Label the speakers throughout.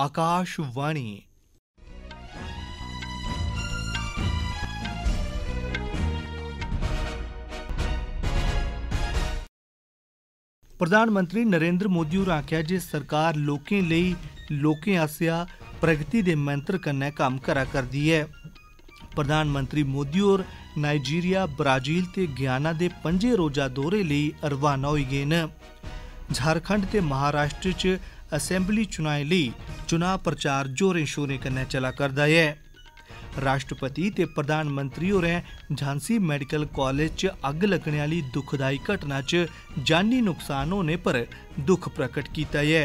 Speaker 1: ਆਕਾਸ਼ਵਾਣੀ ਪ੍ਰਧਾਨ ਮੰਤਰੀ ਨਰਿੰਦਰ ਮੋਦੀ ਹੋਰ ਆਖਿਆ ਜੇ ਸਰਕਾਰ ਲੋਕਾਂ ਲਈ ਲੋਕਾਂ ਆਸਿਆ ਪ੍ਰਗਤੀ ਦੇ ਮੰਤਰ ਕੰਨੇ ਕੰਮ ਕਰਾ ਕਰਦੀ ਹੈ ਪ੍ਰਧਾਨ ਮੰਤਰੀ ਮੋਦੀ ਹੋਰ ਨਾਈਜੀਰੀਆ ਬ੍ਰਾਜ਼ੀਲ ਤੇ ਗਿਆਨਾ ਦੇ ਪੰਜੇ ਰੋਜ਼ਾ ਦੌਰੇ ਲਈ ਰਵਾਨਾ ਹੋਈ ਗਏ ਨੇ ਝਾਰਖੰਡ ਤੇ ਮਹਾਰਾਸ਼ਟਰ 'ਚ असेंबली चुनाएं लेई चुनाव प्रचार जोरें शोरें कन्नै चला करदा ऐ राष्ट्रपति ते प्रधानमंत्री होरें झांसी मेडिकल कॉलेज च अग्ग लग्गने आह्ली दुखदाई घटना च जानी नुकसान होने पर दुख प्रकट कीता है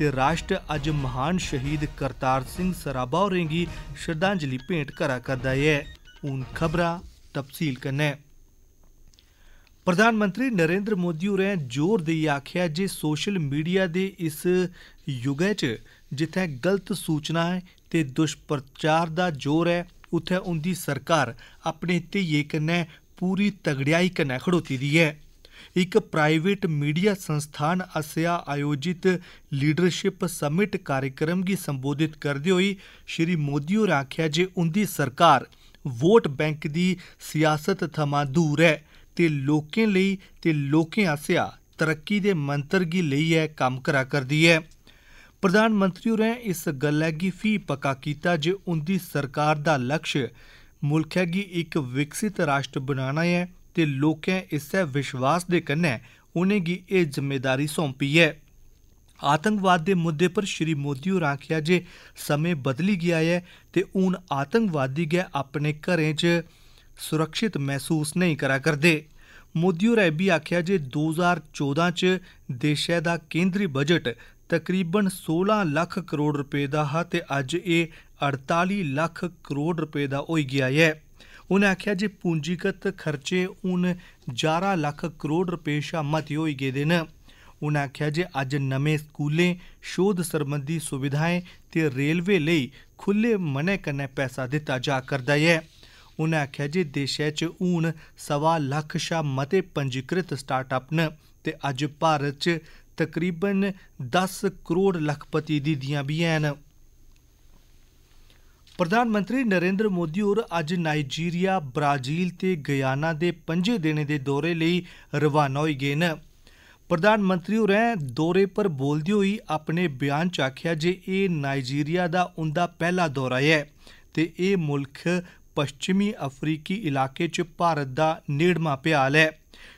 Speaker 1: ते राष्ट्र आज महान शहीद करतार सिंह सराबा होरें गी श्रद्धांजलि भेंट करा करदा ऐ उन खबरा तफसील कन्नै ਪ੍ਰਧਾਨ ਮੰਤਰੀ ਨਰਿੰਦਰ ਮੋਦੀ ਹੋਰਾਂ ਜ਼ੋਰ ਦੇ ਆਖਿਆ ਜੇ ਸੋਸ਼ਲ ਮੀਡੀਆ ਦੇ ਇਸ ਯੁੱਗ ਵਿੱਚ ਜਿੱਥੇ ਗਲਤ ਸੂਚਨਾ ਹੈ ਤੇ ਦੁਸ਼ਪ੍ਰਚਾਰ ਦਾ ਜ਼ੋਰ ਹੈ ਉੱਥੇ ਉੰਦੀ ਸਰਕਾਰ ਆਪਣੇ ਧੀਏ ਕਨੇ ਪੂਰੀ ਤਗੜਾਈ ਕਨੇ ਖੜੋਤੀ ਦੀ ਹੈ ਇੱਕ ਪ੍ਰਾਈਵੇਟ ਮੀਡੀਆ ਸੰਸਥਾਨ ਅਸਿਆ ਆਯੋਜਿਤ ਲੀਡਰਸ਼ਿਪ ਸਮਿਟ ਕਾਰਜਕ੍ਰਮ ਕੀ ਸੰਬੋਧਿਤ ਕਰਦੇ ਹੋਈ ਸ਼੍ਰੀ ਮੋਦੀ ਹੋਰ ਆਖਿਆ ਜੇ ਉੰਦੀ ਸਰਕਾਰ ਵੋਟ ਬੈਂਕ ਦੀ ਸਿਆਸਤ ਥਮਾ ਦੂਰ ਹੈ ਤੇ ਲੋਕਾਂ ਲਈ ਤੇ ਲੋਕਾਂ ਆਸਿਆ ਤਰੱਕੀ ਦੇ ਮੰਤਰ ਕੀ ਲਈ ਹੈ ਕੰਮ ਕਰਾ ਕਰਦੀ ਹੈ ਪ੍ਰਧਾਨ ਮੰਤਰੀ ਹੋ ਰਹੇ ਇਸ ਗੱਲ ਹੈਗੀ ਫੀ ਪੱਕਾ ਕੀਤਾ ਜੇ ਉਹਦੀ ਸਰਕਾਰ ਦਾ ਲਕਸ਼ ਮੁਲਕ ਹੈਗੀ ਇੱਕ ਵਿਕਸਿਤ ਰਾਸ਼ਟਰ ਬਣਾਣਾ ਹੈ ਤੇ ਲੋਕਾਂ ਇਸੇ ਵਿਸ਼ਵਾਸ ਦੇ ਕੰਨੇ ਉਹਨੇ ਕੀ ਇਹ ਜ਼ਿੰਮੇਵਾਰੀ ਸੌਂਪੀ ਹੈ ਆਤੰਕਵਾਦ ਦੇ ਮੁੱਦੇ ਪਰ ਸ਼੍ਰੀ ਮੋਦੀ ਹੋਰ ਆਖਿਆ ਜੇ ਸਮੇਂ ਬਦਲੀ ਗਿਆ ਹੈ ਤੇ ਉਹਨ ਆਤੰਕਵਾਦੀ ਗਏ ਆਪਣੇ ਘਰੇ 'ਚ ਸੁਰੱਖਿਅਤ ਮਹਿਸੂਸ ਨਹੀਂ ਕਰਾ ਕਰਦੇ ਮੋਦੀ ਹੋਰ ਵੀ ਆਖਿਆ ਜੇ 2014 ਚ ਦੇਸ਼ ਦਾ ਕੇਂਦਰੀ ਬਜਟ ਤਕਰੀਬਨ 16 ਲੱਖ ਕਰੋੜ ਰੁਪਏ ਦਾ ਹੈ ਤੇ ਅੱਜ ਇਹ 48 ਲੱਖ ਕਰੋੜ ਰੁਪਏ ਦਾ ਹੋ ਗਿਆ ਹੈ ਉਹਨਾਂ ਆਖਿਆ ਜੇ ਪੂੰਜੀਗਤ ਖਰਚੇ ਉਨ 11 ਲੱਖ ਕਰੋੜ ਰੁਪਏ ਸ਼ਾਮਤ ਹੋਈ ਗਏ ਦੇ ਨੇ ਉਹਨਾਂ ਆਖਿਆ ਜੇ ਅੱਜ ਨਵੇਂ ਸਕੂਲੇ ਸ਼ੋਧ ਸੰਬੰਧੀ ਸੁਵਿਧਾਵਾਂ ਤੇ ਰੇਲਵੇ ਲਈ ਖੁੱਲੇ ਮਨੇ ਕਰਨੇ ਪੈਸਾ ਦਿੱਤਾ ਜਾ ਕਰਦਾ ਹੈ उनें आखेआ जे देसै च हून सवा लक्ख शा मते पंजीकृत स्टार्टअप न ते अज्ज भारत च तकरीबन दस करोड़ लक्खपति दीदियां बी हैन प्रधानमंत्री नरेन्द्र मोदी होर अज्ज नाइजीरिया ब्राजील ते गयाना दे पंजे दिनें दे दौरे लेई रवाना होई गे न प्रधानमंत्री होरें दौरे पर बोलदे होई अपने बयान च आखेआ जे एह् नाइजीरिया दा उंदा पैह्ला दौरा ऐ ते एह् मुल्ख ਪੱਛਮੀ ਅਫਰੀਕੀ ਇਲਾਕੇ 'ਚ ਭਾਰਤ ਦਾ ਨੇੜਮਾ ਪਿਆਲ ਹੈ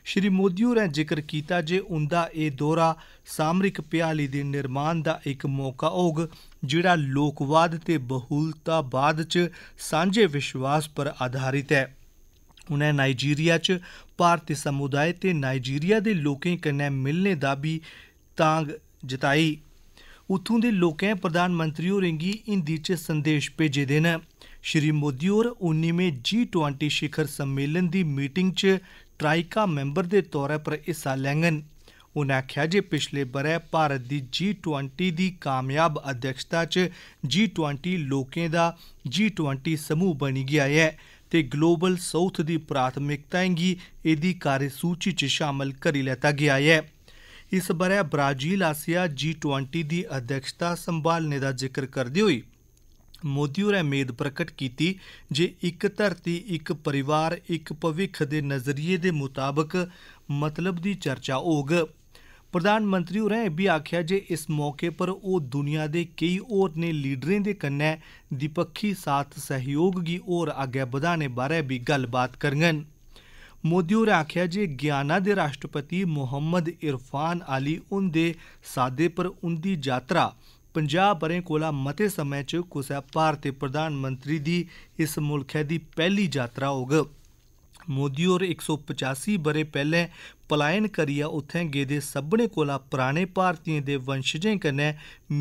Speaker 1: ਸ਼੍ਰੀ ਮੋਦੀ ਹੋਰਾਂ ਜ਼ਿਕਰ ਕੀਤਾ ਜੇ ਉਹਦਾ ਇਹ ਦੌਰਾ ਸਾਮਰਿਕ ਪਿਆਲੀ ਦੇ ਨਿਰਮਾਣ ਦਾ ਇੱਕ ਮੌਕਾ ਹੋਗ ਜਿਹੜਾ ਲੋਕਵਾਦ ਤੇ ਬਹੁਲਤਾਵਾਦ 'ਚ ਸਾਂਝੇ ਵਿਸ਼ਵਾਸ ਪਰ ਆਧਾਰਿਤ ਹੈ ਉਹਨੇ ਨਾਈਜੀਰੀਆ 'ਚ ਭਾਰਤੀ ਸਮੁਦਾਇ ਤੇ ਨਾਈਜੀਰੀਆ ਦੇ ਲੋਕਾਂ ਕਨੇ ਮਿਲਨੇ ਦਾ ਵੀ ਤਾਂਗ ਜਤਾਈ ਉਥੋਂ ਦੇ ਲੋਕਾਂ ਪ੍ਰਧਾਨ ਮੰਤਰੀ ਹੋਰੇਂਗੀ ਹਿੰਦੀ 'ਚ ਸੰਦੇਸ਼ ਭੇਜੇ ਦੇਣਾ ਸ਼੍ਰੀ ਮੋਦੀ ਹੋਰ 19ਵੇਂ G20 ਸਿਖਰ ਸੰਮੇਲਨ ਦੀ ਮੀਟਿੰਗ 'ਚ ਟ੍ਰਾਈਕਾ ਮੈਂਬਰ ਦੇ ਤੌਰ 'ਤੇ ਹਿੱਸਾ ਲੈਣਗੇ ਉਨਾ ਕਿਹਾ ਜੇ ਪਿਛਲੇ ਬਰੇ ਭਾਰਤ ਦੀ G20 ਦੀ ਕਾਮਯਾਬ ਅਧਿਕਸ਼ਤਾ ਚ G20 ਲੋਕਾਂ ਦਾ G20 ਸਮੂਹ ਬਣ ਗਿਆ ਹੈ ਤੇ ਗਲੋਬਲ ਸਾਊਥ ਦੀ ਪ੍ਰਾਥਮਿਕਤਾਾਂ ਗੀ ਇਹਦੀ ਕਾਰਜ ਸੂਚੀ ਚ ਸ਼ਾਮਲ ਕਰੀ ਲਿਆਤਾ ਗਿਆ ਹੈ ਇਸ ਬਰੇ ਬ੍ਰਾਜ਼ੀਲ ਆਸੀਆ G20 ਦੀ ਅਧਿਕਸ਼ਤਾ ਸੰਭਾਲਣ ਦਾ ਜ਼ਿਕਰ ਕਰਦੀ ਹੋਈ ਮੋਦੀ ਹੋਰਾਂ ਉਮੀਦ ਪ੍ਰਗਟ ਕੀਤੀ ਜੇ ਇੱਕ ਧਰਤੀ ਇੱਕ ਪਰਿਵਾਰ ਇੱਕ ਭਵਿੱਖ ਦੇ ਨਜ਼ਰੀਏ ਦੇ ਮੁਤਾਬਕ ਮਤਲਬ ਦੀ ਚਰਚਾ ਹੋਗ ਪ੍ਰਧਾਨ ਮੰਤਰੀ ਹੋਰਾਂ ਇਹ ਵੀ ਆਖਿਆ ਜੇ ਇਸ ਮੌਕੇ ਪਰ ਉਹ ਦੁਨੀਆ ਦੇ ਕਈ ਹੋਰ ਨੇ ਲੀਡਰਾਂ ਦੇ ਕੰਨੇ ਦੀਪੱਖੀ ਸਾਥ ਸਹਿਯੋਗ ਦੀ ਔਰ ਅੱਗੇ ਵਧਾਣੇ ਬਾਰੇ ਵੀ ਗੱਲਬਾਤ ਕਰਨਗੇ ਮੋਦੀ ਹੋਰ ਆਖਿਆ ਜੇ ਗਿਆਨਾ ਦੇ ਰਾਸ਼ਟਰਪਤੀ ਮੁਹੰਮਦ ਇਰਫਾਨ ਅਲੀ ਉਹਦੇ ਸਾਦੇ ਪਰ ਉਹਦੀ ਯਾਤਰਾ 50 ਬਰੇ ਕੋਲਾ ਮਤੇ ਸਮੇਂ ਚ ਕੁਸੇ ਭਾਰਤੀ ਪ੍ਰਧਾਨ ਮੰਤਰੀ ਦੀ ਇਸ ਮੁਲਖੇ ਦੀ ਪਹਿਲੀ ਯਾਤਰਾ ਹੋਗ ਮੋਦੀ ਹੋਰ 185 ਬਰੇ ਪਹਿਲੇ ਪਲਾਇਨ ਕਰੀਆ ਉਥੇ ਗਏ ਦੇ ਸਭਨੇ ਕੋਲਾ ਪੁਰਾਣੇ ਭਾਰਤੀਆਂ ਦੇ ਵੰਸ਼ਜਾਂ ਕਨੇ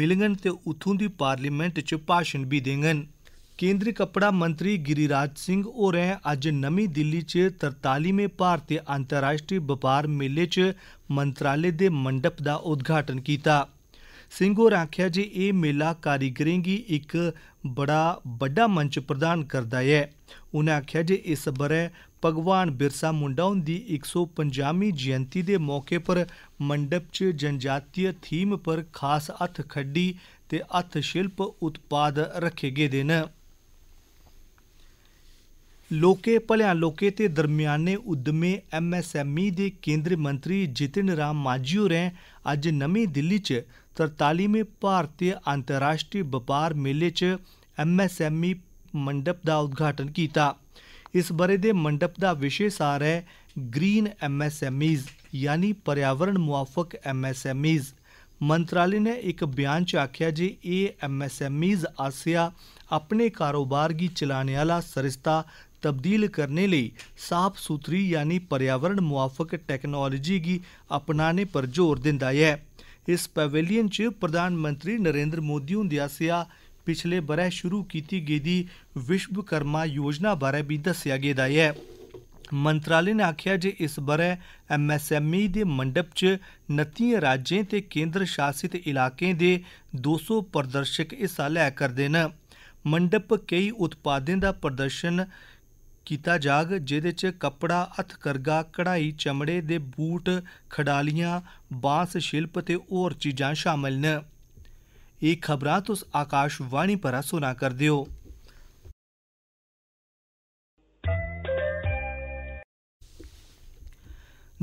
Speaker 1: ਮਿਲਣ ਤੇ ਉਥੋਂ ਦੀ ਪਾਰਲੀਮੈਂਟ ਚ ਭਾਸ਼ਣ ਵੀ ਦੇਣਗੇ ਕੇਂਦਰੀ ਕਪੜਾ ਮੰਤਰੀ ਗਿਰੀਰਾਜ ਸਿੰਘ ਹੋ ਹੋਰੇ ਅੱਜ ਨਵੀਂ ਦਿੱਲੀ 'ਚ 43ਵੇਂ ਭਾਰਤੀ ਅੰਤਰਰਾਸ਼ਟਰੀ ਵਪਾਰ ਮੇਲੇ 'ਚ ਮੰਤਰਾਲੇ ਦੇ ਮੰਡਪ ਦਾ ਉਦਘਾਟਨ ਕੀਤਾ। ਸਿੰਘ ਹੋਰ ਆਖਿਆ ਜੀ ਇਹ ਮੇਲਾ ਕਾਰੀਗਰਾਂ ਦੀ ਇੱਕ ਬੜਾ ਵੱਡਾ ਮੰਚ ਪ੍ਰਦਾਨ ਕਰਦਾ ਹੈ ਉਹਨਾਂ ਆਖਿਆ ਜੀ ਇਸ ਬਰੇ ਭਗਵਾਨ ਬਿਰਸਾ ਮੁੰਡਾ ਦੀ 150ਵੀਂ ਜਯੰਤੀ ਦੇ ਮੌਕੇ ਪਰ ਮੰਡਪ 'ਚ ਜਨਜਾਤੀ ਥੀਮ ਪਰ ਖਾਸ ਹੱਥ ਖੱਡੀ ਤੇ ਹੱਥ ਸ਼ਿਲਪ ਉਤਪਾਦ ਰੱਖੇ ਗਏ ਦੇ ਨੇ ਲੋਕੇ ਭਲਿਆਂ ਲੋਕੇ ਤੇ ਦਰਮਿਆਨੇ ਉਦਮੇ ਐਮਐਸਐਮਈ ਦੇ ਕੇਂਦਰੀ ਮੰਤਰੀ ਜਿਤਿਨ ਰਾਮ ਮਾਜੀ ਹੋਰੇ ਅੱਜ ਨਵੀਂ ਦਿੱਲੀ 'ਚ तरतालीवें भारतीय अंतर्राश्ट्री बपार मेले च एमएसएमई मंडप दा उद्घाटन कीता इस ब'रे दे मंडप दा विशे सार ऐ ग्रीन एमएसएमईज यानी पर्यावरण मुआफक एमएसएमईज मंत्रालय ने इक बयान च आखेआ जे एह् एमएसएमईज आसेआ अपने कारोबार गी चलाने आह्ला सरिस्ता तब्दील करने लेई साफ सुथरी यानी पर्यावरण मुआफक टेक्नोलाजी गी अपनाने पर जोर दिंदा ऐ ਇਸ ਪਵੇਲੀਅਨ ਚ ਪ੍ਰਧਾਨ ਮੰਤਰੀ ਨਰਿੰਦਰ ਮੋਦੀ ਹੁੰਦੇ ਆਸਿਆ ਪਿਛਲੇ ਬਰੇ ਸ਼ੁਰੂ ਕੀਤੀ ਗਈ ਦੀ ਵਿਸ਼ਵ ਕਰਮਾ ਯੋਜਨਾ ਬਾਰੇ ਵੀ ਦੱਸਿਆ ਗਿਆ ਦਾ ਹੈ ਮੰਤਰਾਲੇ ਨੇ ਆਖਿਆ ਜੇ ਇਸ ਬਰੇ ਐਮਐਸਐਮਈ ਦੇ ਮੰਡਪ ਚ 29 ਰਾਜਾਂ ਤੇ ਕੇਂਦਰ ਸ਼ਾਸਿਤ ਇਲਾਕਿਆਂ ਦੇ 200 ਪ੍ਰਦਰਸ਼ਕ ਇਸ ਸਾਲ ਲੈ ਕਰਦੇ ਨੇ ਮੰਡਪ ਕਈ ਉਤਪਾਦਾਂ ਦਾ ਪ੍ਰਦਰਸ਼ਨ ਕੀਤਾ ਜਾਗ ਜਿਹਦੇ 'ਚ ਕਪੜਾ ਹੱਥ ਕਰਗਾ ਕਢਾਈ ਚਮੜੇ ਦੇ ਬੂਟ ਖਡਾਲੀਆਂ ਬਾਂਸ ਸ਼ਿਲਪ ਤੇ ਹੋਰ ਚੀਜ਼ਾਂ ਸ਼ਾਮਲ ਨੇ ਇਹ ਖਬਰਾਂ ਤੁਸ ਆਕਾਸ਼ਵਾਣੀ ਪਰ ਸੁਣਾ ਕਰਦੇ ਹੋ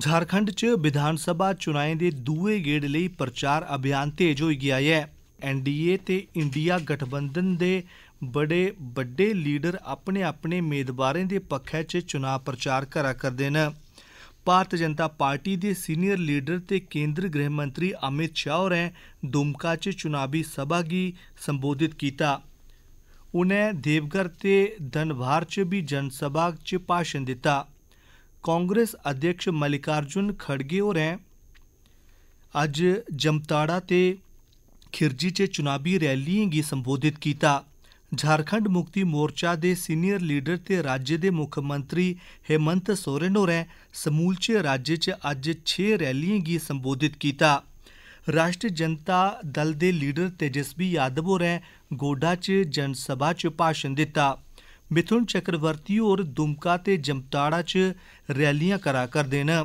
Speaker 1: ਝਾਰਖੰਡ 'ਚ ਵਿਧਾਨ ਸਭਾ ਚੁਣਾਵਾਂ ਦੇ ਦੂਏ ਗੇੜ ਲਈ ਪ੍ਰਚਾਰ ਅਭਿਆਨ ਤੇਜ਼ ਹੋ ਗਿਆ ਹੈ ਐਨਡੀਏ ਤੇ ਇੰਡੀਆ ਗਠਬੰਧਨ ਦੇ ਬੜੇ ਵੱਡੇ ਲੀਡਰ ਆਪਣੇ ਆਪਣੇ ਮੇਦਵਾਰਾਂ ਦੇ ਪੱਖੇ 'ਚ ਚੋਣ ਪ੍ਰਚਾਰ ਕਰਾ ਕਰਦੇ ਨੇ ਭਾਰਤ ਜਨਤਾ ਪਾਰਟੀ ਦੇ ਸੀਨੀਅਰ ਲੀਡਰ ਤੇ ਕੇਂਦਰ ਗ੍ਰਹਿ ਮੰਤਰੀ ਅਮਿਤ ਸ਼ਾਹ ਹੋਰੇਂ ਦੁਮਕਾ 'ਚ ਚੁਣਾਵੀ ਸਭਾ ਗੀ ਸੰਬੋਧਿਤ ਕੀਤਾ ਉਨ੍ਹਾਂ ਦੇਵਗਰ ਤੇ ਦਨਵਾਰ 'ਚ ਵੀ ਜਨਸਭਾ 'ਚ ਭਾਸ਼ਣ ਦਿੱਤਾ ਕਾਂਗਰਸ ਅਧਿਕਸ਼ ਮਲਿਕਾਰਜੁਨ ਖੜਗੇ ਹੋਰੇਂ ਅੱਜ ਜਮਤਾੜਾ ਤੇ ਖਿਰਜੀ 'ਚ ਚੁਣਾਵੀ ਰੈਲੀਆਂ ਗੀ ਸੰਬੋਧਿਤ ਕੀਤਾ झारखंड मुक्ति मोर्चा दे सीनियर लीडर ते राज्य दे मुक्खमंत्री हेमंत सोरेन होरें समूलचे राज्य च अज्ज छे रैलियें गी संबोधित कीता राश्ट्री जनता दल दे लीडर तेजस्वी यादव होरें गोडा च जनसभा च भाषण दित्ता मिथुन चक्रवर्ती होर दुमका ते जमताड़ा च रैलियां करा करदे न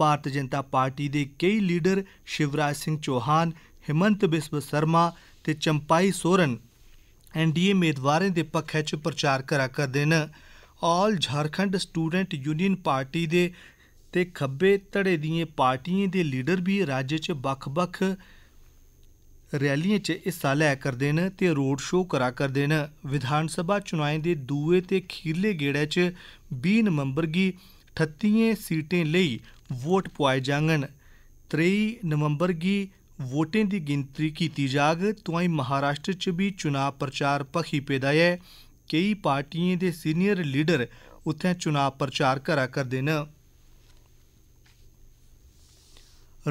Speaker 1: भारती जनता पार्टी दे केई लीडर शिवराज सिंह चौहान हेमंत बिस्व सर्मा ते चंपाई सोरेन ਐਨਡੀਏ ਉਮੀਦਵਾਰਾਂ ਦੇ ਪੱਖੇ 'ਚ ਪ੍ਰਚਾਰ ਕਰਾ ਕਰਦੇ ਨੇ all Jharkhand student union party ਦੇ ਤੇ ਖੱਬੇ ਧੜੇ ਦੀਆਂ ਪਾਰਟੀਆਂ ਦੇ ਲੀਡਰ ਵੀ ਰਾਜ 'ਚ ਬਖ-ਬਖ ਰੈਲੀਆਂ 'ਚ ਹਿੱਸਾ ਲੈ ਕਰਦੇ ਨੇ ਤੇ ਰੋਡ ਸ਼ੋਅ ਕਰਾ ਕਰਦੇ ਨੇ ਵਿਧਾਨ ਸਭਾ ਚੋਣਾਂ ਦੇ ਦੂਏ ਤੇ ਖੀਰਲੇ ਗੇੜੇ 'ਚ 20 ਨਵੰਬਰ ਦੀ 38 ਸੀਟਾਂ ਲਈ ਵੋਟ ਪਵਾਏ ਜਾਣਗੇ 3 ਨਵੰਬਰ ਦੀ ਵੋਟਾਂ ਦੀ ਗਿਣਤੀ ਕੀਤੀ ਜਾਗ ਤੁਹਾਈ ਮਹਾਰਾਸ਼ਟਰ ਚ ਵੀ ਚੋਣ ਪ੍ਰਚਾਰ ਪਖੀ ਪੈਦਾ ਹੈ ਕਈ ਪਾਰਟੀਆਂ ਦੇ ਸੀਨੀਅਰ ਲੀਡਰ ਉੱਥੇ ਚੋਣ ਪ੍ਰਚਾਰ ਕਰਾ ਕਰਦੇ ਨੇ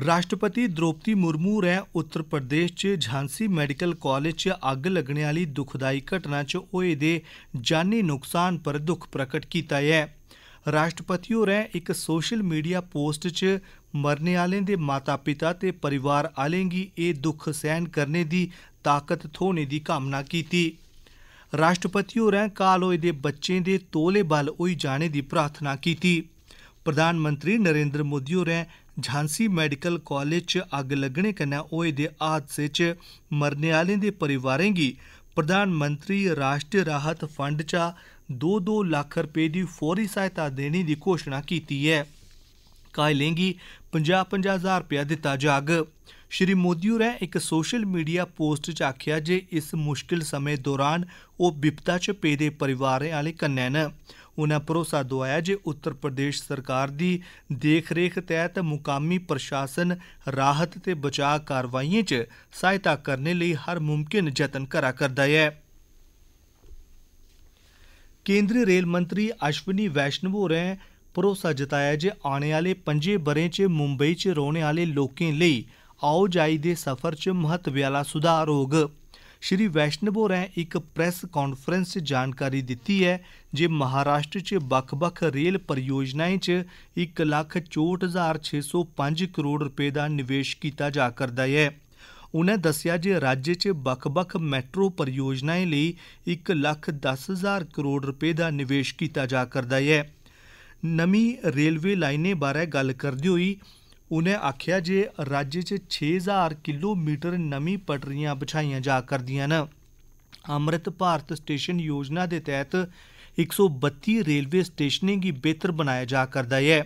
Speaker 1: ਰਾਸ਼ਟਰਪਤੀ ਦ੍ਰੋਪਤੀ ਮੁਰਮੂ ਰਹਿ ਉੱਤਰ ਪ੍ਰਦੇਸ਼ ਚ ਝਾਂਸੀ ਮੈਡੀਕਲ ਕਾਲਜ ਚ ਅੱਗ ਲੱਗਣ ਵਾਲੀ ਦੁਖਦਾਈ ਘਟਨਾ ਚ ਉਹ ਇਹਦੇ ਜਾਨੀ ਨੁਕਸਾਨ ਪਰ ਦੁੱਖ ਪ੍ਰਗਟ ਕੀਤਾ ਹੈ ਰਾਸ਼ਟਰਪਤੀ ਹੋਰੇ ਇੱਕ ਸੋਸ਼ਲ ਮੀਡੀਆ ਪੋਸਟ 'ਚ ਮਰਨ ਵਾਲੇ ਦੇ ਮਾਤਾ-ਪਿਤਾ ਤੇ ਪਰਿਵਾਰ ਵਾਲਿਆਂ ਇਹ ਦੁੱਖ ਸਹਿਣ ਕਰਨੇ ਦੀ ਤਾਕਤ ਥੋਣੇ ਦੀ ਕਾਮਨਾ ਕੀਤੀ ਰਾਸ਼ਟਰਪਤੀ ਹੋਰੇ ਕਾਲ ਹੋਏ ਦੇ ਬੱਚੇ ਦੇ ਤੋਲੇ ਬਲ ਹੋਈ ਜਾਣੇ ਦੀ ਪ੍ਰਾਰਥਨਾ ਕੀਤੀ ਪ੍ਰਧਾਨ ਮੰਤਰੀ ਨਰਿੰਦਰ ਮੋਦੀ ਹੋਰੇ ਝਾਂਸੀ ਮੈਡੀਕਲ ਕਾਲਜ 'ਚ ਅੱਗ ਲੱਗਣੇ ਕਨਾ ਉਹ ਦੇ ਹਾਦਸੇ 'ਚ ਮਰਨ ਵਾਲੇ ਦੇ ਪਰਿਵਾਰਾਂ ਦੀ ਪ੍ਰਧਾਨ ਮੰਤਰੀ ਰਾਸ਼ਟਰੀ ਰਾਹਤ ਫੰਡ 'ਚਾ 2-2 ਲੱਖ ਰੁਪਏ ਦੀ ਫੌਰੀ ਸਹਾਇਤਾ ਦੇਣ ਦੀ ਘੋਸ਼ਣਾ ਕੀਤੀ ਹੈ ਕਾਇਲੇ ਲਈ 50-50000 ਰੁਪਏ ਦਿੱਤਾ ਜਾਗ ਸ਼੍ਰੀ ਮੋਦੀ ਹੋਰਾਂ ਇੱਕ ਸੋਸ਼ਲ ਮੀਡੀਆ ਪੋਸਟ 'ਚ ਆਖਿਆ ਜੇ ਇਸ ਮੁਸ਼ਕਿਲ ਸਮੇਂ ਦੌਰਾਨ ਉਹ ਵਿਪਤਾ 'ਚ ਪੇਦੇ ਪਰਿਵਾਰਾਂ ਵਾਲੇ ਕੰਨੈ ਨੇ ਉਹਨਾਂ ਭਰੋਸਾ ਦਵਾਇਆ ਜੇ ਉੱਤਰ ਪ੍ਰਦੇਸ਼ ਸਰਕਾਰ ਦੀ ਦੇਖਰੇਖ ਤਹਿਤ ਮੁਕਾਮੀ ਪ੍ਰਸ਼ਾਸਨ ਰਾਹਤ ਤੇ ਬਚਾਅ ਕਾਰਵਾਈਆਂ 'ਚ ਸਹਾਇਤਾ ਕਰਨ ਲਈ ਹਰ ਮੁਮਕਿਨ ਯਤਨ ਕਰਾ ਕਰਦਾ ਹੈ ਕੇਂਦਰੀ ਰੇਲ ਮੰਤਰੀ ਅਸ਼ਵਨੀ ਵੈਸ਼ਨਵ ਹੋਰੇ ਪਰੋਸਾ ਜਤਾਇਆ ਜੇ ਆਉਣ ਵਾਲੇ ਪੰਜੇ ਬਰੇ ਚ ਮੁੰਬਈ ਚ ਰਹਿਣ ਵਾਲੇ ਲੋਕਾਂ ਲਈ ਆਓ ਜਾਈ ਦੇ ਸਫ਼ਰ ਚ ਮਹਤਵਿਆਲਾ ਸੁਧਾਰ ਹੋਗ ਸ਼੍ਰੀ ਵੈਸ਼ਨਵ ਹੋਰੇ ਇੱਕ ਪ੍ਰੈਸ ਕਾਨਫਰੰਸ ਚ ਜਾਣਕਾਰੀ ਦਿੱਤੀ ਹੈ ਜੇ ਮਹਾਰਾਸ਼ਟਰ ਚ ਬਖ-ਬਖ ਰੇਲ ਪਰਯੋਜਨਾਵਾਂ ਚ 1,64605 ਕਰੋੜ ਰੁਪਏ ਦਾ ਨਿਵੇਸ਼ ਕੀਤਾ ਜਾ ਕਰਦਾ ਹੈ ਉਹਨੇ ਦੱਸਿਆ ਜੇ ਰਾਜ 'ਚ ਬਖ-ਬਖ ਮੈਟਰੋ ਪਰਯੋਜਨਾਵਾਂ ਲਈ 1 ਲੱਖ 10 ਹਜ਼ਾਰ ਕਰੋੜ ਰੁਪਏ ਦਾ ਨਿਵੇਸ਼ ਕੀਤਾ ਜਾ ਕਰਦਾ ਹੈ ਨਵੀਂ ਰੇਲਵੇ ਲਾਈਨੇ ਬਾਰੇ ਗੱਲ ਕਰਦੇ ਹੋਈ ਉਹਨੇ ਆਖਿਆ ਜੇ ਰਾਜ 'ਚ 6000 ਕਿਲੋਮੀਟਰ ਨਵੀਂ ਪਟਰੀਆਂ ਵਿਛਾਈਆਂ ਜਾ ਕਰਦੀਆਂ ਨੇ ਅੰਮ੍ਰਿਤ ਭਾਰਤ ਸਟੇਸ਼ਨ ਯੋਜਨਾ ਦੇ ਤਹਿਤ 132 ਰੇਲਵੇ ਸਟੇਸ਼ਨਾਂ ਦੀ ਬਿਹਤਰ ਬਣਾਇਆ ਜਾ ਕਰਦਾ ਹੈ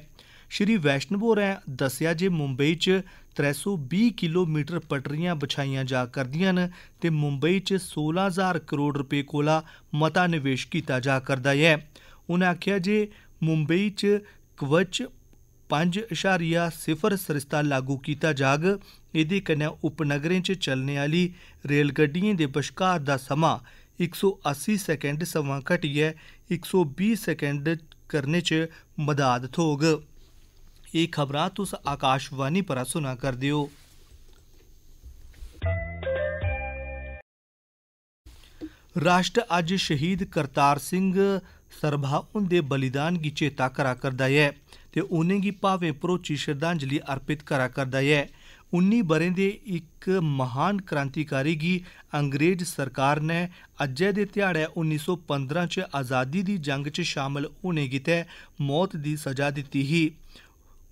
Speaker 1: ਸ਼੍ਰੀ ਵੈਸ਼ਨਵੋਰ ਨੇ ਦੱਸਿਆ ਜੇ ਮੁੰਬਈ 'ਚ 320 ਕਿਲੋਮੀਟਰ ਪਟਰੀਆਂ ਵਿਛਾਈਆਂ ਜਾ ਕਰਦੀਆਂ ਨੇ ਤੇ ਮੁੰਬਈ 'ਚ 16000 ਕਰੋੜ ਰੁਪਏ ਕੋਲਾ ਮਤਾ ਨਿਵੇਸ਼ ਕੀਤਾ ਜਾ ਕਰਦਾ ਹੈ ਉਹਨਾਂ ਆਖਿਆ ਜੇ ਮੁੰਬਈ 'ਚ ਕਵਚ 5.0 ਸਿਰਸਤਾ ਲਾਗੂ ਕੀਤਾ ਜਾਗ ਇਹਦੇ ਕਨੇ ਉਪਨਗਰਾਂ 'ਚ ਚੱਲਣ ਵਾਲੀ ਰੇਲ ਗੱਡੀਆਂ ਦੇ ਵਿਚਕਾਰ ਦਾ ਸਮਾਂ 180 ਸੈਕਿੰਡ ਸਮਾਂ ਘਟਿਆ 120 ਸੈਕਿੰਡ ਕਰਨੇ 'ਚ ਮਦਦ ਥੋਗ ਇਹ ਖਬਰਾਂ ਤੁਸ ਆਕਾਸ਼ਵਾਨੀ ਪਰ ਸੁਣਾ ਕਰ ਦਿਓ ਰਾਸ਼ਟਰ ਅੱਜ ਸ਼ਹੀਦ ਕਰਤਾਰ ਸਿੰਘ ਸਰਭਾਉਂ ਦੇ ਬਲੀਦਾਨ ਦੀ ਚੇਤਾ ਕਰਾ ਕਰਦਾ ਹੈ ਤੇ ਉਹਨੇ ਕੀ ਭਾਵੇਂ ਪ੍ਰੋਚੀ ਸ਼ਰਧਾਂਜਲੀ ਅਰਪਿਤ ਕਰਾ ਕਰਦਾ ਹੈ 19 ਬਰੇ ਦੇ ਇੱਕ ਮਹਾਨ ਕ੍ਰਾਂਤੀਕਾਰੀ ਗੀ ਅੰਗਰੇਜ਼ ਸਰਕਾਰ ਨੇ ਅੱਜੇ ਦੇ ਧਿਆੜੇ 1915 ਚ ਆਜ਼ਾਦੀ ਦੀ ਜੰਗ ਚ ਸ਼ਾਮਲ ਹੋਣੇ ਕੀਤੇ ਮੌਤ ਦੀ ਸਜ਼ਾ ਦਿੱਤੀ ਹੀ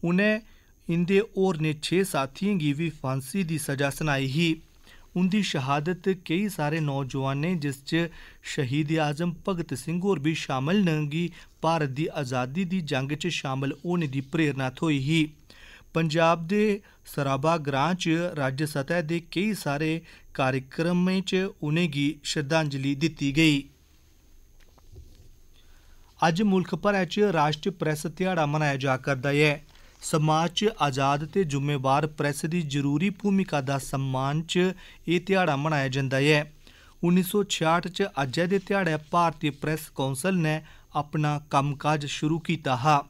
Speaker 1: ਉਹਨੇ ਇੰਦੇ ਹੋਰ ਨੇ 6 ਸਾਥੀਆਂ ਦੀ ਵੀ ਫਾਂਸੀ ਦੀ ਸਜ਼ਾ ਸੁਣਾਈ ਹੀ ਉੰਦੀ ਸ਼ਹਾਦਤ ਕਈ ਸਾਰੇ ਨੌਜਵਾਨ ਨੇ ਜਿਸ ਚ ਸ਼ਹੀਦ ਆਜ਼ਮ ਭਗਤ ਸਿੰਘ ਹੋਰ ਵੀ ਸ਼ਾਮਲ ਨੰਗੀ ਭਾਰਤ ਦੀ ਆਜ਼ਾਦੀ ਦੀ ਜੰਗ ਚ ਸ਼ਾਮਲ ਹੋਣ ਦੀ ਪ੍ਰੇਰਣਾ ਥੋਈ ਹੀ ਪੰਜਾਬ ਦੇ ਸਰਾਬਾ ਗ੍ਰਾਂ ਚ ਰਾਜ ਸਤਾ ਦੇ ਕਈ ਸਾਰੇ ਕਾਰਿਕਰਮਾਂ ਚ ਉਹਨੇਗੀ ਸ਼ਰਧਾਂਜਲੀ ਦਿੱਤੀ ਗਈ ਅੱਜ ਮੁਲਕ ਭਰ ਚ ਰਾਸ਼ਟਰੀ ਪ੍ਰੈਸ ਦਿਹਾੜਾ ਮਨਾਇਆ ਜਾ ਕਰਦਾ ਹੈ ਸਮਾਜ 'ਚ ਆਜ਼ਾਦ ਤੇ ਜ਼ਿੰਮੇਵਾਰ ਪ੍ਰੈਸ ਦੀ ਜ਼ਰੂਰੀ ਭੂਮਿਕਾ ਦਾ ਸਨਮਾਨ 'ਚ ਇਹ ਦਿਹਾੜਾ ਮਨਾਇਆ ਜਾਂਦਾ ਹੈ 1966 'ਚ ਅੱਜ ਦੇ ਦਿਹਾੜੇ ਭਾਰਤੀ ਪ੍ਰੈਸ ਕੌਂਸਲ ਨੇ ਆਪਣਾ ਕੰਮਕਾਜ ਸ਼ੁਰੂ ਕੀਤਾ ਹਾ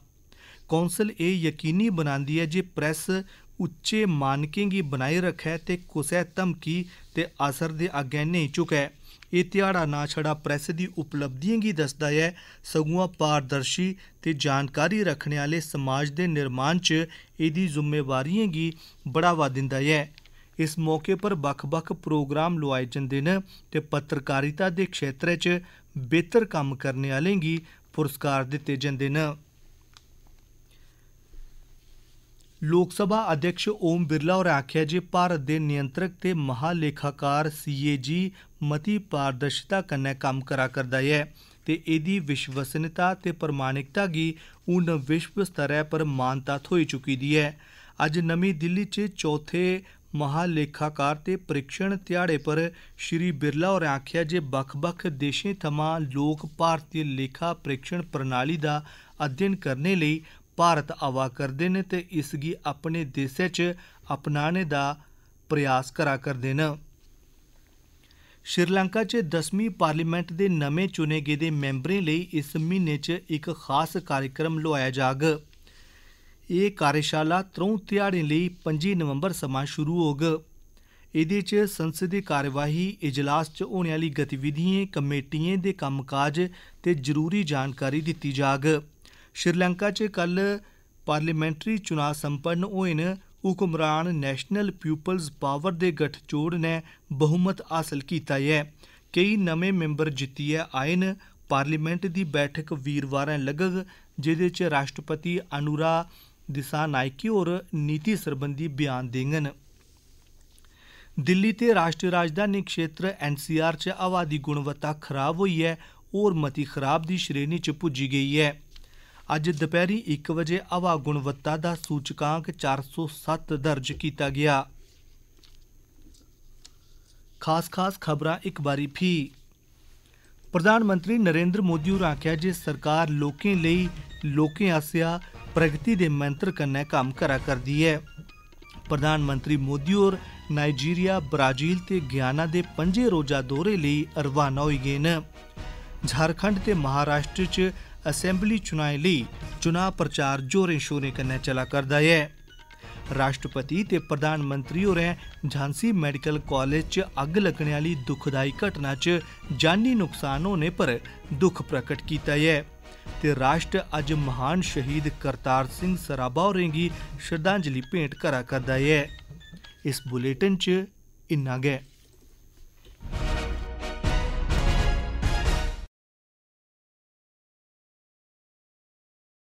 Speaker 1: ਕੌਂਸਲ ਇਹ ਯਕੀਨੀ ਬਣਾਉਂਦੀ ਹੈ ਜੇ ਪ੍ਰੈਸ ਉੱਚੇ ਮਾਨਕਾਂ ਦੀ ਬਣਾਈ ਰੱਖੇ ਤੇ ਕਿਸੇ ਧਮਕੀ ਤੇ ਅਸਰ ਦੇ ਅੱਗੇ ਨਹੀਂ ਝੁਕੇ ਇਹ ਤਿਹਾੜਾ ਨਾ ਛੜਾ ਪ੍ਰੈਸ ਦੀ ਉਪਲਬਧੀਆਂ ਕੀ ਦੱਸਦਾ ਹੈ ਸਗੋਂ ਪਾਰਦਰਸ਼ੀ ਤੇ ਜਾਣਕਾਰੀ ਰੱਖਣ ਵਾਲੇ ਸਮਾਜ ਦੇ ਨਿਰਮਾਣ 'ਚ ਇਹਦੀ ਜ਼ਿੰਮੇਵਾਰੀਆਂ ਕੀ ਬੜਾਵਾ ਦਿੰਦਾ ਹੈ ਇਸ ਮੌਕੇ ਪਰ ਵੱਖ-ਵੱਖ ਪ੍ਰੋਗਰਾਮ ਲੁਆਏ ਜਾਂਦੇ ਨੇ ਤੇ ਪੱਤਰਕਾਰਿਤਾ ਦੇ ਖੇਤਰ 'ਚ ਬਿਹਤਰ ਕੰਮ ਕਰਨ ਵਾਲੇ ਹੀ ਪੁਰਸਕਾਰ ਦਿੱਤੇ ਜਾਂਦੇ ਨੇ ਲੋਕ ਸਭਾ ਅਧਿਕਸ਼ ਓਮ ਬਿਰਲਾ ਹੋਰ ਆਖਿਆ ਜੇ ਭਾਰਤ ਦੇ ਨਿਯੰਤਰਕ ਤੇ ਮਹਾਲੇਖਾਕਾਰ ਸੀਏਜੀ ਮਤੀ ਪਾਰਦਰਸ਼ਤਾ ਕੰਨੇ ਕੰਮ ਕਰਾ ਕਰਦਾ ਹੈ ਤੇ ਇਹਦੀ ਵਿਸ਼ਵਸਨੀਯਤਾ ਤੇ ਪ੍ਰਮਾਣਿਕਤਾ ਗੀ ਉਨ ਵਿਸ਼ਵ ਸਤਰੇ ਪਰ ਮਾਨਤਾ ਹੋਈ ਚੁੱਕੀ ਦੀ ਹੈ ਅੱਜ ਨਵੀਂ ਦਿੱਲੀ 'ਚ ਚੌਥੇ ਮਹਾਲੇਖਾਕਾਰ ਤੇ ਪ੍ਰੀਖਣ ਤਿਹਾੜੇ ਪਰ ਸ਼੍ਰੀ ਬਿਰਲਾ ਹੋਰ ਆਖਿਆ ਜੇ ਬਖ-ਬਖ ਦੇਸ਼ੇ ਥਮਾਂ ਲੋਕ ਭਾਰਤੀ ਲੇਖਾ ਪ੍ਰੀਖਣ ਪ੍ਰਣਾਲੀ ਦਾ ਅਧਿਐਨ ਕਰਨੇ ਲਈ ਭਾਰਤ ਆਵਾ ਕਰਦੇ ਨੇ ਤੇ ਇਸ ਗੀ ਆਪਣੇ ਦੇਸ਼ੇ ਚ ਅਪਣਾਣੇ ਦਾ ਪ੍ਰਯਾਸ ਕਰਾ ਕਰਦੇ ਨੇ ਸ਼੍ਰੀਲੰਕਾ ਚ 10ਵੀਂ ਪਾਰਲੀਮੈਂਟ ਦੇ ਨਵੇਂ ਚੁਣੇ ਗਏ ਦੇ ਮੈਂਬਰਾਂ ਲਈ ਇਸ ਮਹੀਨੇ ਚ ਇੱਕ ਖਾਸ ਕਾਰਜਕ੍ਰਮ ਲੋਆਇਆ ਜਾਗ ਇਹ ਕਾਰਜਸ਼ਾਲਾ ਤਰੋਂ ਤਿਆੜੇ ਲਈ 25 ਨਵੰਬਰ ਸਮਾਂ ਸ਼ੁਰੂ ਹੋਗ ਇਹਦੇ ਚ ਸੰਸਦੀ ਕਾਰਵਾਈ اجلاس ਚ ਹੋਣ ਵਾਲੀ ਗਤੀਵਿਧੀਆਂ ਕਮੇਟੀਆਂ ਦੇ ਕੰਮਕਾਜ ਤੇ ਜ਼ਰੂਰੀ ਜਾਣਕਾਰੀ ਦਿੱਤੀ ਜਾਗ ਸ਼੍ਰੀਲੰਕਾ 'ਚ ਕੱਲ ਪਾਰਲੀਮੈਂਟਰੀ ਚੋਣਾਂ ਸੰਪੰਨ ਹੋਏ ਨੇ ਹੁਕਮਰਾਨ ਨੈਸ਼ਨਲ ਪੀਪਲਸ ਪਾਵਰ ਦੇ ਗਠਜੋੜ ਨੇ ਬਹੁਮਤ ਹਾਸਲ ਕੀਤਾ ਹੈ ਕਈ ਨਵੇਂ ਮੈਂਬਰ ਜਿੱਤੀ ਹੈ ਆਇਨ ਪਾਰਲੀਮੈਂਟ ਦੀ ਬੈਠਕ ਵੀਰਵਾਰਾਂ ਲੱਗਗ ਜਿਹਦੇ 'ਚ ਰਾਸ਼ਟਰਪਤੀ ਅਨੁਰਾ ਦਿਸਾ ਨਾਇਕੀ ਹੋਰ ਨੀਤੀ ਸਰਬੰਧੀ ਬਿਆਨ ਦੇਣਗੇ ਦਿੱਲੀ ਤੇ ਰਾਸ਼ਟਰੀ ਰਾਜਧਾਨੀ ਖੇਤਰ ਐਨਸੀਆਰ 'ਚ ਆਵਾਦੀ ਗੁਣਵੱਤਾ ਖਰਾਬ ਹੋਈ ਹੈ ਔਰ ਮਤੀ ਖਰਾਬ ਦੀ ਸ਼੍ਰੇਣੀ 'ਚ ਪੁੱਜੀ ਗਈ ਹੈ ਅੱਜ ਦੁਪਹਿਰੀ 1 ਵਜੇ ਹਵਾ ਗੁਣਵੱਤਾ ਦਾ ਸੂਚਕਾਂਕ 407 ਦਰਜ ਕੀਤਾ ਗਿਆ ਖਾਸ-ਖਾਸ ਖਬਰਾਂ ਇੱਕ ਵਾਰੀ ਫੀ ਪ੍ਰਧਾਨ ਮੰਤਰੀ ਨਰਿੰਦਰ ਮੋਦੀ ਹੋਰ ਆਖਿਆ ਜੇ ਸਰਕਾਰ ਲੋਕਾਂ ਲਈ ਲੋਕਾਂ ਆਸਿਆ ਪ੍ਰਗਤੀ ਦੇ ਮੰਤਰ ਕੰਨੇ ਕੰਮ ਕਰਾ ਕਰਦੀ ਹੈ ਪ੍ਰਧਾਨ ਮੰਤਰੀ ਮੋਦੀ ਹੋਰ ਨਾਈਜੀਰੀਆ ਬ੍ਰਾਜ਼ੀਲ ਤੇ ਗਿਆਨਾ ਦੇ ਪੰਜੇ ਰੋਜ਼ਾ ਦੌਰੇ ਲਈ ਰਵਾਨਾ ਹੋਈ ਗਏ ਨੇ ਝਾਰਖੰਡ ਤੇ ਮਹਾਰਾਸ਼ਟਰ 'ਚ असेंबली चुनाएं लेई चुनाव प्रचार जोरें शोरें कन्नै चला करदा ऐ राष्ट्रपति ते प्रधानमंत्री होरें झांसी मेडिकल कालेज च अग्ग लग्गने आह्ली दुखदाई घटना च जानी नुकसान होने पर दुख प्रकट कीता ऐ ते राश्ट्र अज्ज महान शहीद करतार सिंह सराबा होरें गी श्रद्धांजलि भेंट करा करदा ऐ इस बुलेटिन च इन्ना गै